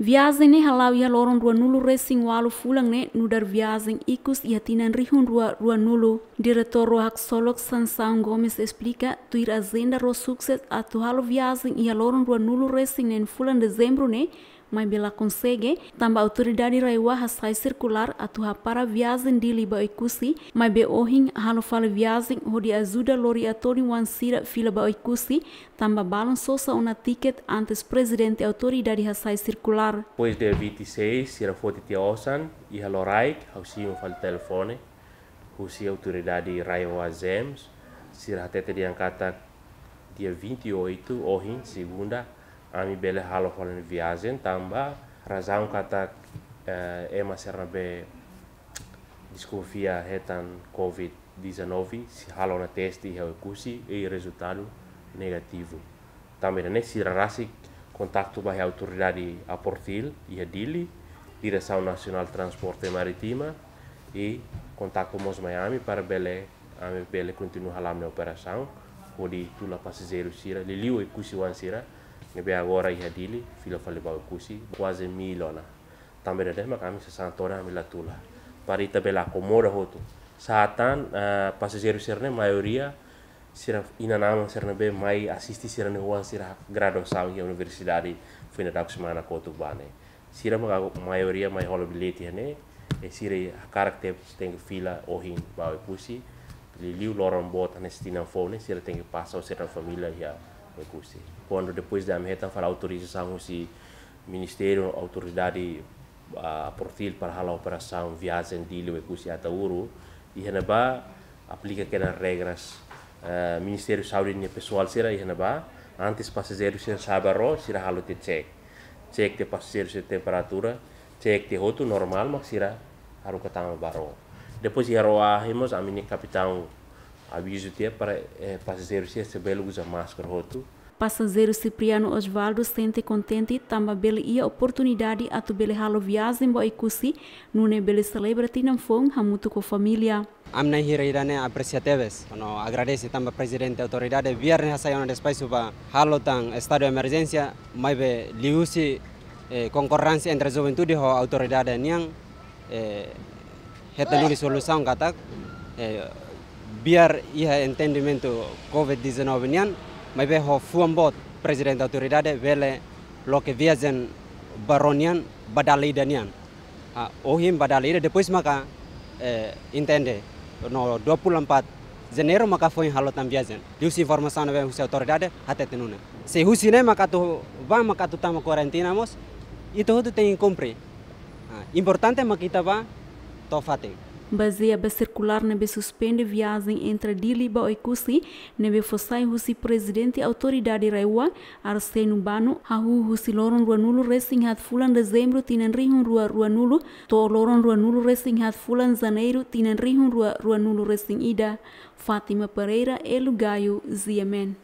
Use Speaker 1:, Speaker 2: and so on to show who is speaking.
Speaker 1: Viaziny halau ia lorong dua nulu racing walu fulang ne nudar viazing ikus yatinan rihun dua dua nulu. direktur Rohak Solok Sansão Gomez explica tuir azenda ro sukses atu halu viazing ia dua nulu racing ne fulang dezembro ne mai bela konsege tamba autoridade raiwa hasai circular ha para viazen di liba ikusi mai be ohin halu fal viazen hodi azuda lori atori sira fila ba ikusi tamba balon sosa una tiket antes presidente autoridade hasai circular
Speaker 2: pois de 26 e sira foti osan i halo raik un fal telefone husi autoridade raiwa zems sira hatete angkata dia 28 e ohin segunda Ami bele halofon viagem tamba razão kata eh, ema serna be desconfia retan COVID-19 se halo na teste e kusi e resultado negativo. Também né se rarasi contato ba autoridade a Portil e a Dili, Direção Nacional de Transporte Maritima e contato mos Miami para bele ame bele continua halam na operação, onde tula passageiro sira, liu e kusi wan sira, nebe agora iha dili fila fale bau kusi quase milona tambere deh ma kami sesantora ambil latula parita bela komoda hotu saatan uh, eh, pasajero serne maioria sira inanama serne be mai assisti sira ne huan sira grado sau ia universidade fina dak semana kotu bane sira ma maioria mai holobility ne e sira karakter tem fila ohin bau kusi liliu loron bot anestina fone sira passa pasau sira familia ia quando depois da meta para autorização se Ministério, autoridade a ah, partir para a operação viagem de ilha recursos a Tauro, e Renabá aplica aquelas regras uh, Ministério da Saúde pessoal será e Renabá antes passageiro se sabe ro será halo te check check te passageiro se temperatura check te roto normal mas será haro katama baro depois de ahimos a minha capitão aviso te é para eh, é, passageiro se recebeu usa máscara roto.
Speaker 1: Passageiro Cipriano Osvaldo sente contente também bele ia oportunidade atu bele halo viagem bo ikusi nune bele celebrity nam fong hamutu com família.
Speaker 3: Amna hirairane apreciatives. no agradece tamba presidente autoridade viernes hasayona despacho suba halo estado de emergência maibe liusi eh, concorrência entre juventude ho autoridade niang eh, heta nuli solução katak eh, biar il entendimento COVID-19 nian, mai be ho fuan bot presiden autoridade vele lo que viazen baronian badalida nian. Ha, ohim badalida depois maka eh, entende no 24 janeiro maka foi halotan viazen. Dius informasana be husi autoridade até tenuna. Se husi ne maka tu va maka tu tamo mos, itu tu tengin cumprir. Ah, importante kita va tofating.
Speaker 1: Bazia circular nebe suspende viagem entre Diliba e Kusi, nebe fosai husi presidente autoridade Raiwa, Arsenu Banu, hahu husi loron ruanulu resing hat fulan dezembro tinan rihun rua ruanulu, to loron ruanulu resing hat fulan janeiro tinan rihun rua ruanulu resing ida. Fatima Pereira, Elu Gayu Ziemen.